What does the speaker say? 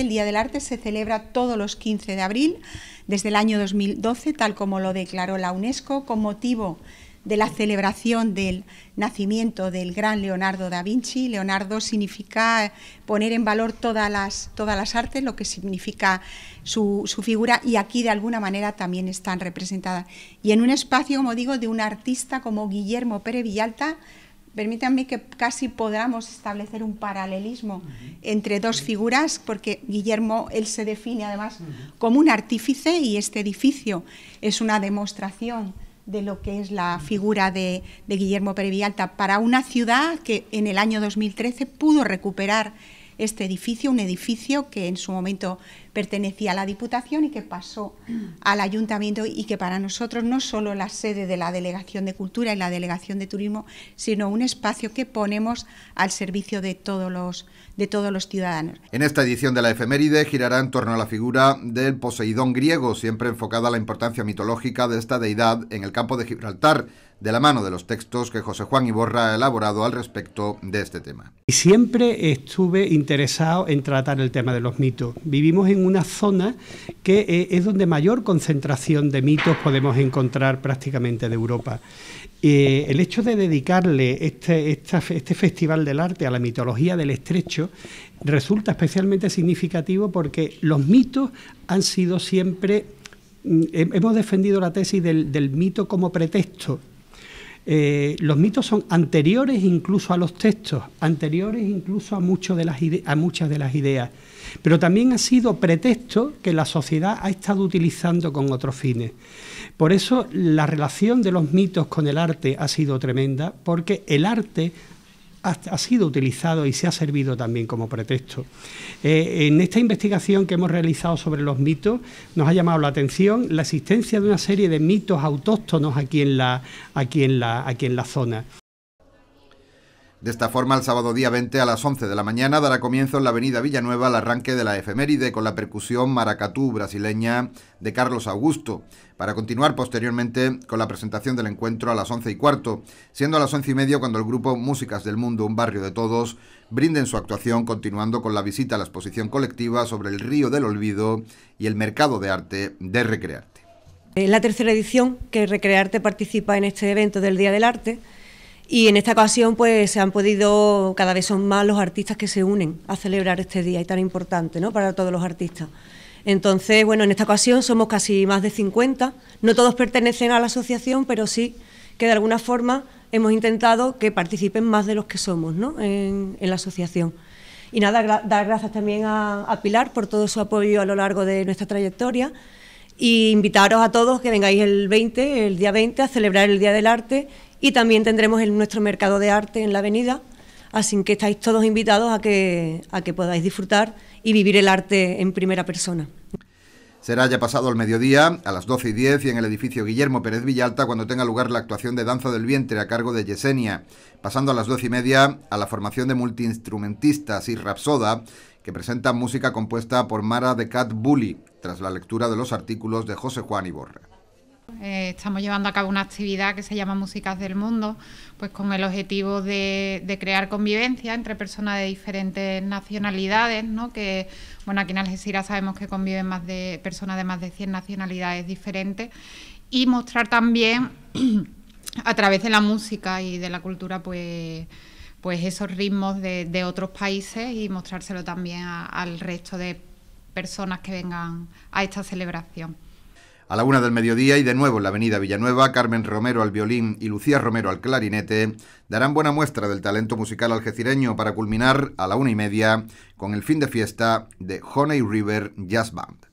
El Día del Arte se celebra todos los 15 de abril desde el año 2012, tal como lo declaró la UNESCO, con motivo de la celebración del nacimiento del gran Leonardo da Vinci. Leonardo significa poner en valor todas las, todas las artes, lo que significa su, su, figura, y aquí de alguna manera también están representadas. Y en un espacio, como digo, de un artista como Guillermo Pérez Villalta, permítanme que casi podamos establecer un paralelismo entre dos figuras, porque Guillermo, él se define además como un artífice y este edificio es una demostración de lo que es la figura de, de Guillermo Perevialta para una ciudad que en el año 2013 pudo recuperar este edificio, un edificio que en su momento pertenecía a la Diputación y que pasó al Ayuntamiento y que para nosotros no solo la sede de la Delegación de Cultura y la Delegación de Turismo, sino un espacio que ponemos al servicio de todos los, de todos los ciudadanos. En esta edición de la efeméride girará en torno a la figura del Poseidón griego, siempre enfocada a la importancia mitológica de esta deidad en el campo de Gibraltar de la mano de los textos que José Juan Iborra ha elaborado al respecto de este tema. Y Siempre estuve interesado en tratar el tema de los mitos. Vivimos una zona que eh, es donde mayor concentración de mitos podemos encontrar prácticamente de Europa. Eh, el hecho de dedicarle este, este Festival del Arte a la mitología del estrecho resulta especialmente significativo porque los mitos han sido siempre mm, hemos defendido la tesis del, mito como pretexto eh, los mitos son anteriores incluso a los textos, anteriores incluso a, de las a muchas de las ideas, pero también ha sido pretexto que la sociedad ha estado utilizando con otros fines. Por eso la relación de los mitos con el arte ha sido tremenda, porque el arte ha, sido utilizado y se ha servido también como pretexto. Eh, en esta investigación que hemos realizado sobre los mitos, nos ha llamado la atención la existencia de una serie de mitos autóctonos aquí en la zona. De esta forma, el sábado día 20 a las 11 de la mañana dará comienzo en la avenida Villanueva el arranque de la efeméride con la percusión maracatú brasileña de Carlos Augusto, para continuar posteriormente con la presentación del encuentro a las 11 y cuarto, siendo a las 11 y media cuando el grupo Músicas del Mundo, un barrio de todos, brinden su actuación continuando con la visita a la exposición colectiva sobre el río del olvido y el mercado de arte de Recrearte. Eh, la tercera edición que Recrearte participa en este evento del Día del Arte y en esta ocasión, pues se han podido, cada vez son más los artistas que se unen a celebrar este día y tan importante, Para todos los artistas. Entonces, bueno, en esta ocasión somos casi más de 50. No todos pertenecen a la asociación, pero sí que de alguna forma hemos intentado que participen más de los que somos en, la asociación. Y nada, dar gracias también a Pilar por todo su apoyo a lo largo de nuestra trayectoria y invitaros a todos que vengáis el 20, el día 20, a celebrar el Día del Arte y también tendremos nuestro mercado de arte en la avenida. Así que estáis todos invitados a que, a que podáis disfrutar y vivir el arte en primera persona. Será ya pasado el mediodía, a las 12 y 10, y en el edificio Guillermo Pérez Villalta, cuando tenga lugar la actuación de Danza del Vientre a cargo de Yesenia. Pasando a las 12 y media, a la formación de multiinstrumentistas y Rapsoda, que presenta música compuesta por Mara de Cat Bully tras la lectura de los artículos de José Juan y Eh, estamos llevando a cabo una actividad que se llama Músicas del Mundo, pues con el objetivo de, crear convivencia entre personas de diferentes nacionalidades, ¿no? que bueno, aquí en Algeciras sabemos que conviven más de personas de más de 100 nacionalidades diferentes y mostrar también a través de la música y de la cultura pues pues esos ritmos de, otros países y mostrárselo también al resto de personas que vengan a esta celebración. A la una del mediodía y de nuevo en la Avenida Villanueva, Carmen Romero al violín y Lucía Romero al clarinete darán buena muestra del talento musical algecireño para culminar a la una y media con el fin de fiesta de Honey River Jazz Band.